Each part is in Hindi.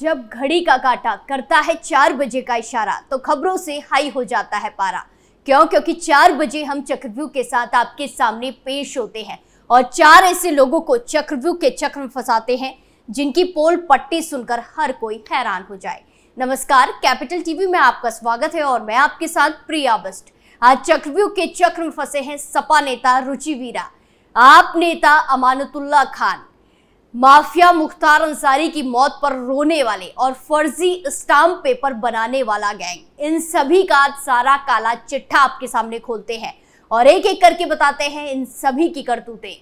जब घड़ी का काटा करता है चार बजे का इशारा तो खबरों से हाई हो जाता है पारा क्यों क्योंकि चार बजे हम चक्रव्यूह के साथ आपके सामने पेश होते हैं और चार ऐसे लोगों को चक्रव्यूह के चक्र में फंसाते हैं जिनकी पोल पट्टी सुनकर हर कोई हैरान हो जाए नमस्कार कैपिटल टीवी में आपका स्वागत है और मैं आपके साथ प्रिया बस्ट आज चक्रव्यूह के चक्र में फंसे हैं सपा नेता रुचि वीरा आप नेता अमानतुल्ला खान माफिया मुख्तार अंसारी की मौत पर रोने वाले और फर्जी स्टाम्प पेपर बनाने वाला गैंग इन सभी का सारा काला चिट्ठा आपके सामने खोलते हैं और एक एक करके बताते हैं इन सभी की करतूतें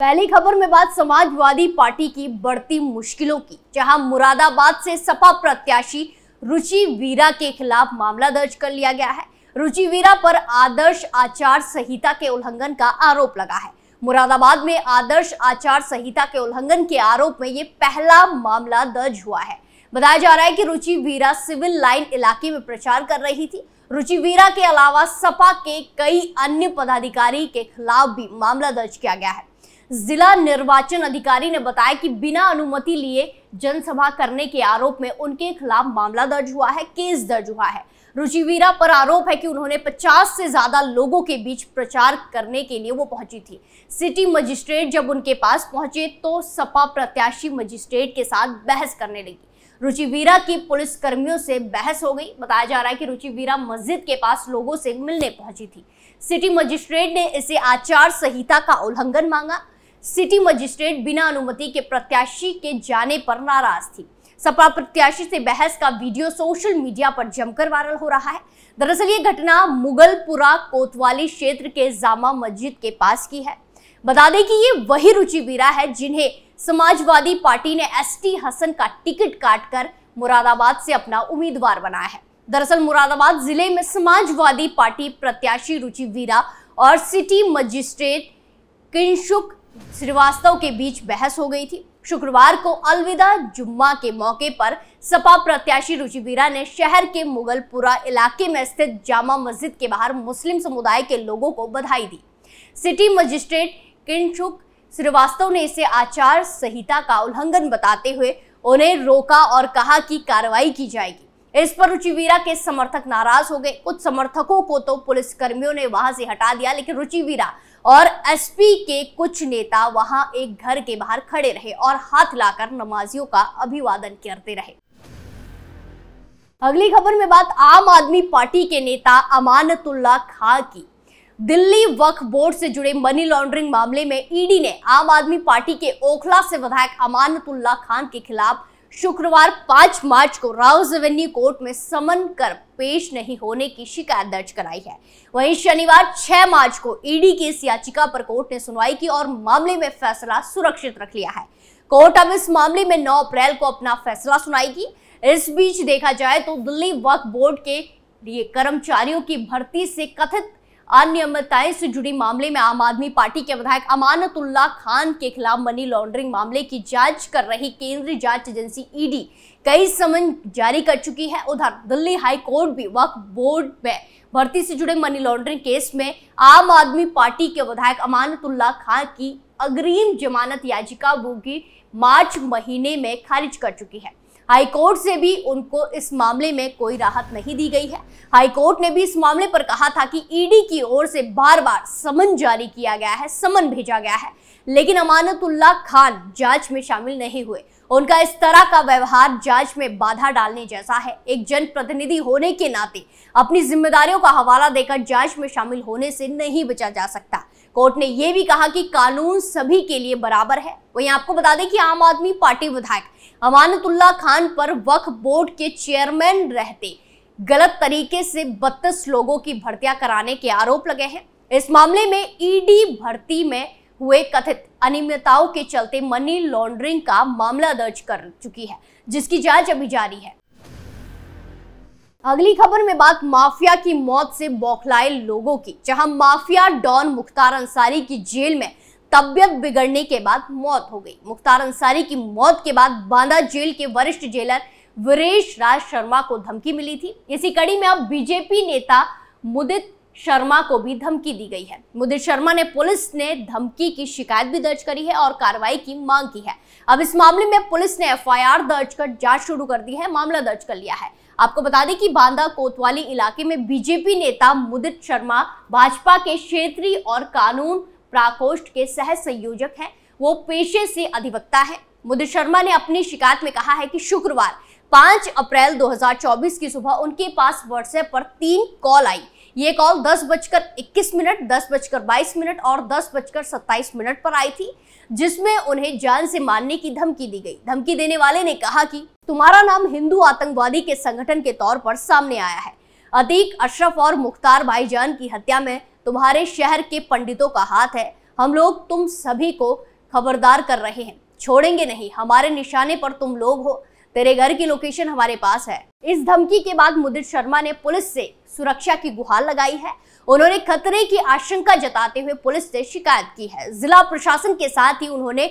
पहली खबर में बात समाजवादी पार्टी की बढ़ती मुश्किलों की जहां मुरादाबाद से सपा प्रत्याशी रुचि वीरा के खिलाफ मामला दर्ज कर लिया गया है रुचि वीरा पर आदर्श आचार संहिता के उल्लंघन का आरोप लगा है मुरादाबाद में आदर्श आचार संहिता के उल्लंघन के आरोप में ये पहला मामला दर्ज हुआ है बताया जा रहा है कि रुचि वीरा सिविल लाइन इलाके में प्रचार कर रही थी रुचि वीरा के अलावा सपा के कई अन्य पदाधिकारी के खिलाफ भी मामला दर्ज किया गया है जिला निर्वाचन अधिकारी ने बताया कि बिना अनुमति लिए जनसभा करने के आरोप में उनके खिलाफ मामला दर्ज हुआ है केस दर्ज हुआ है रुचिवीरा पर आरोप है कि उन्होंने 50 से ज्यादा लोगों के बीच प्रचार करने के लिए वो पहुंची थी सिटी मजिस्ट्रेट जब उनके पास पहुंचे तो सपा प्रत्याशी मजिस्ट्रेट के साथ बहस करने लगी रुचिवीरा की पुलिस कर्मियों से बहस हो गई बताया जा रहा है कि रुचिवीरा मस्जिद के पास लोगों से मिलने पहुंची थी सिटी मजिस्ट्रेट ने इसे आचार संहिता का उल्लंघन मांगा सिटी मजिस्ट्रेट बिना अनुमति के प्रत्याशी के जाने पर नाराज थी सपा प्रत्याशी से बहस का वीडियो सोशल मीडिया पर जमकर वायरल हो रहा है दरअसल ये घटना मुगलपुरा कोतवाली क्षेत्र के जामा मस्जिद के पास की है बता दें कि ये वही रुचि बीरा है जिन्हें समाजवादी पार्टी ने एसटी हसन का टिकट काटकर मुरादाबाद से अपना उम्मीदवार बनाया है दरअसल मुरादाबाद जिले में समाजवादी पार्टी प्रत्याशी रुचि वीरा और सिटी मजिस्ट्रेट किंशुक श्रीवास्तव के बीच बहस हो गई थी शुक्रवार को अलविदा जुम्मा के मौके पर सपा प्रत्याशी रुचि बीरा ने शहर के मुगलपुरा इलाके में स्थित जामा मस्जिद के बाहर मुस्लिम समुदाय के लोगों को बधाई दी सिटी मजिस्ट्रेट किंचुक श्रीवास्तव ने इसे आचार संहिता का उल्लंघन बताते हुए उन्हें रोका और कहा कि कार्रवाई की जाएगी इस पर रुचिवीरा के समर्थक नाराज हो गए कुछ समर्थकों को तो पुलिस कर्मियों ने वहां से हटा दिया लेकिन रुचिवीरा और एसपी के कुछ नेता वहां एक घर के बाहर खड़े रहे और हाथ लाकर नमाजियों का अभिवादन करते रहे अगली खबर में बात आम आदमी पार्टी के नेता अमानतुल्ला खां की दिल्ली वक्फ बोर्ड से जुड़े मनी लॉन्ड्रिंग मामले में ईडी ने आम आदमी पार्टी के ओखला से विधायक अमानतुल्ला खान के खिलाफ शुक्रवार 5 मार्च को राउज एवेन्यू कोर्ट में समन कर पेश नहीं होने की शिकायत दर्ज कराई है वहीं शनिवार 6 मार्च को ईडी की इस याचिका पर कोर्ट ने सुनवाई की और मामले में फैसला सुरक्षित रख लिया है कोर्ट अब इस मामले में 9 अप्रैल को अपना फैसला सुनाएगी इस बीच देखा जाए तो दिल्ली वक्फ बोर्ड के लिए कर्मचारियों की भर्ती से कथित अनियमितताएं से जुड़ी मामले में आम आदमी पार्टी के विधायक अमानतुल्ला खान के खिलाफ मनी लॉन्ड्रिंग मामले की जांच कर रही केंद्रीय जांच एजेंसी ईडी कई समन जारी कर चुकी है उधर दिल्ली हाई कोर्ट भी वक्फ बोर्ड में भर्ती से जुड़े मनी लॉन्ड्रिंग केस में आम आदमी पार्टी के विधायक अमानतुल्ला खान की अग्रिम जमानत याचिका वो मार्च महीने में खारिज कर चुकी है हाईकोर्ट से भी उनको इस मामले में कोई राहत नहीं दी गई है हाईकोर्ट ने भी इस मामले पर कहा था कि ईडी की ओर से बार बार समन जारी किया गया है समन भेजा गया है लेकिन अमानतुल्ला खान जांच में शामिल नहीं हुए उनका इस तरह का व्यवहार जांच में बाधा डालने जैसा है एक जनप्रतिनिधि होने के नाते अपनी जिम्मेदारियों का हवाला देकर जांच में शामिल होने से नहीं बचा जा सकता कोर्ट ने यह भी कहा कि कानून सभी के लिए बराबर है वहीं आपको बता दें कि आम आदमी पार्टी विधायक अमानतुल्ला खान पर वक्फ बोर्ड के चेयरमैन रहते गलत तरीके से बत्तीस लोगों की भर्तियां कराने के आरोप लगे हैं इस मामले में ईडी भर्ती में हुए कथित अनियमितताओं के चलते मनी लॉन्ड्रिंग का मामला दर्ज कर चुकी है जिसकी जांच अभी जारी है अगली खबर में बात माफिया की मौत से बौखलाए लोगों की जहां माफिया डॉन मुख्तार अंसारी की जेल में तबियत बिगड़ने के बाद मौत हो गई मुख्तार अंसारी की मौत के बाद बांदा जेल के वरिष्ठ जेलर वीरेश राज शर्मा को धमकी मिली थी इसी कड़ी में अब बीजेपी नेता मुदित शर्मा को भी धमकी दी गई है मुदित शर्मा ने पुलिस ने धमकी की शिकायत भी दर्ज करी है और कार्रवाई की मांग की है अब इस मामले में पुलिस ने एफआईआर दर्ज कर जांच शुरू कर दी है मामला दर्ज कर लिया है आपको बता दें कि बांदा कोतवाली इलाके में बीजेपी नेता मुदित शर्मा भाजपा के क्षेत्रीय और कानून प्राकोष्ठ के सह संयोजक है वो पेशे से अधिवक्ता है मुदित शर्मा ने अपनी शिकायत में कहा है कि शुक्रवार 5 अप्रैल 2024 की सुबह उनके पास व्हाट्सएप पर तीन कॉल आई ये कॉल दस बजकर इक्कीस मिनट दस बजकर बाईस मिनट और दस बजकर सत्ताईस मिनट पर आई थी जिसमें उन्हें जान से मारने की धमकी दी गई धमकी देने वाले ने कहा कि तुम्हारा नाम हिंदू आतंकवादी के संगठन के तौर पर सामने आया है अतीक अशरफ और मुख्तार भाईजान की हत्या में तुम्हारे शहर के पंडितों का हाथ है हम लोग तुम सभी को खबरदार कर रहे हैं छोड़ेंगे नहीं हमारे निशाने पर तुम लोग हो तेरे घर की लोकेशन हमारे पास है इस धमकी के बाद मुदित शर्मा ने पुलिस से सुरक्षा की गुहार लगाई है उन्होंने खतरे की आशंका जताते हुए पुलिस से शिकायत की है जिला प्रशासन के साथ ही उन्होंने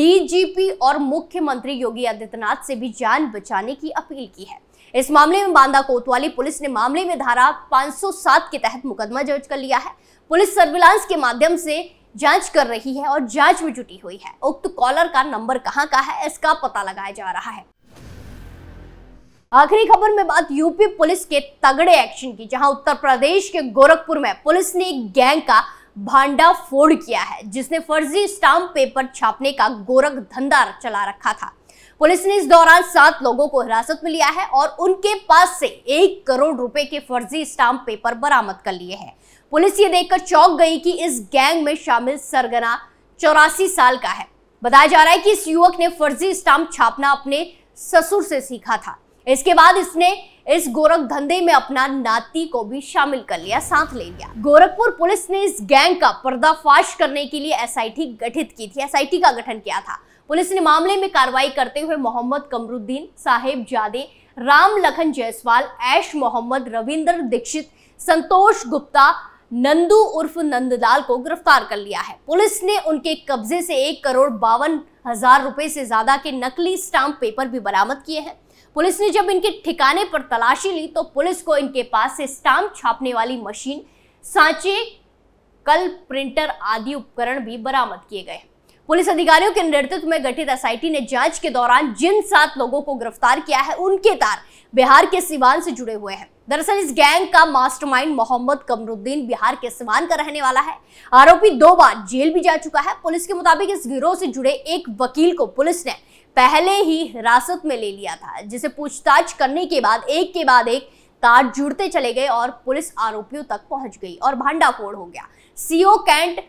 डीजीपी और मुख्यमंत्री योगी आदित्यनाथ से भी जान बचाने की अपील की है इस मामले में बांदा कोतवाली पुलिस ने मामले में धारा 507 के तहत मुकदमा दर्ज कर लिया है पुलिस सर्विलांस के माध्यम से जांच कर रही है और जांच में जुटी हुई है उक्त कॉलर का नंबर कहां का है इसका पता लगाया जा रहा है आखिरी खबर में बात यूपी पुलिस के तगड़े एक्शन की जहां उत्तर प्रदेश के गोरखपुर में पुलिस ने एक गैंग का भांडा फोड़ किया है जिसने फर्जी स्टाम्प पेपर छापने का गोरख धंधा चला रखा था पुलिस ने इस दौरान सात लोगों को हिरासत में लिया है और उनके पास से एक करोड़ रुपए के फर्जी स्टाम्प पेपर बरामद कर लिए हैं पुलिस ये देखकर चौंक गई कि इस गैंग में शामिल सरगना चौरासी साल का है बताया जा रहा है कि इस युवक ने फर्जी स्टाम्प छापना अपने ससुर से सीखा था इसके बाद इसने इस गोरख धंधे में अपना नाती को भी शामिल कर लिया साथ ले लिया गोरखपुर पुलिस ने इस गैंग का पर्दाफाश करने के लिए एसआईटी गठित की थी एसआईटी का गठन किया था पुलिस ने मामले में कार्रवाई करते हुए मोहम्मद कमरुद्दीन साहेब जादे राम लखन जायसवाल ऐश मोहम्मद रविंदर दीक्षित संतोष गुप्ता नंदू उर्फ नंदलाल को गिरफ्तार कर लिया है पुलिस ने उनके कब्जे से एक करोड़ बावन हजार रुपए से ज्यादा के नकली स्टाम्प पेपर भी बरामद किए हैं पुलिस ने जब इनके ठिकाने पर तलाशी ली तो पुलिस को इनके पास से स्टाम्प छापने वाली मशीन सांचे कल प्रिंटर आदि उपकरण भी बरामद किए गए पुलिस अधिकारियों के नेतृत्व में गठित एसआईटी ने जांच के दौरान जिन सात लोगों को गिरफ्तार किया है उनके तार बिहार के सिवान से जुड़े हुए हैं दरअसल इस गैंग का मास्टरमाइंड मोहम्मद कमरुद्दीन बिहार के सिवान का रहने वाला है आरोपी दो बार जेल भी जा चुका है पुलिस के मुताबिक इस गिरोह से जुड़े एक वकील को पुलिस ने पहले ही हिरासत में ले लिया था जिसे पूछताछ करने के बाद एक के बाद एक तार जुड़ते चले गए और पुलिस आरोपियों तक पहुंच गई और भांडाफोड़ हो गया सीओ कैंट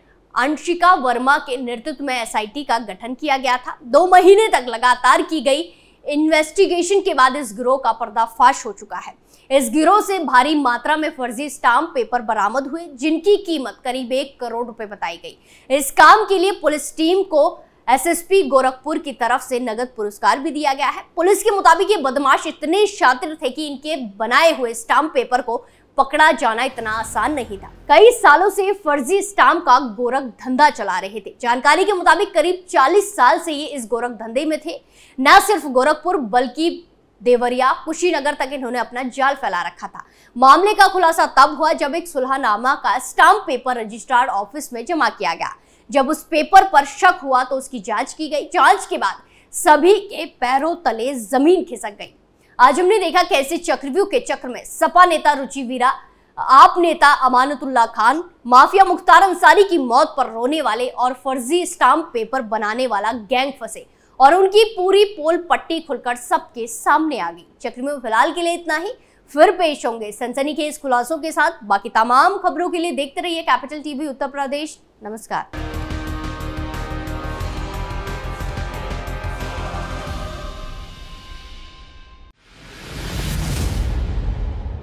अंशिका वर्मा के नेतृत्व में एसआईटी का गठन किया गया था दो महीने तक लगातार की गई इन्वेस्टिगेशन के बाद इस गिरोह का पर्दाफाश हो चुका है इस गिरोह से भारी मात्रा में फर्जी स्टाम्प पेपर बरामद हुए जिनकी कीमत करीब एक करोड़ रुपए बताई गई इस काम के लिए पुलिस टीम को एसएसपी गोरखपुर की तरफ से नगद पुरस्कार भी दिया गया है पुलिस के मुताबिक ये बदमाश इतने शातिर थे कि इनके बनाए हुए स्टाम्प पेपर को पकड़ा जाना इतना आसान नहीं था कई सालों से फर्जी स्टाम्प का गोरख धंधा चला रहे थे जानकारी के मुताबिक करीब 40 साल से ये इस गोरख धंधे में थे न सिर्फ गोरखपुर बल्कि देवरिया कुशीनगर तक इन्होंने अपना जाल फैला रखा था मामले का खुलासा तब हुआ जब एक सुलहनामा का स्टाम्प पेपर रजिस्ट्रार ऑफिस में जमा किया गया जब उस पेपर पर शक हुआ तो उसकी जांच की गई जांच के बाद सभी के पैरों तले जमीन खिसक गई आज हमने देखा कैसे चक्रव्यूह के चक्र में सपा नेता रुचि वीरा आप नेता अमानतुल्ला खान माफिया मुख्तार अंसारी की मौत पर रोने वाले और फर्जी स्टाम्प पेपर बनाने वाला गैंग फंसे और उनकी पूरी पोल पट्टी खुलकर सबके सामने आ गई चक्र में फिलहाल के लिए इतना ही फिर पेश होंगे सनसनी के इस खुलासों के साथ बाकी तमाम खबरों के लिए देखते रहिए कैपिटल टीवी उत्तर प्रदेश नमस्कार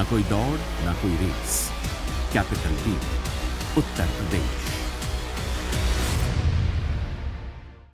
ना कोई दौड़ ना कोई रेस कैपिटल टीम उत्तर प्रदेश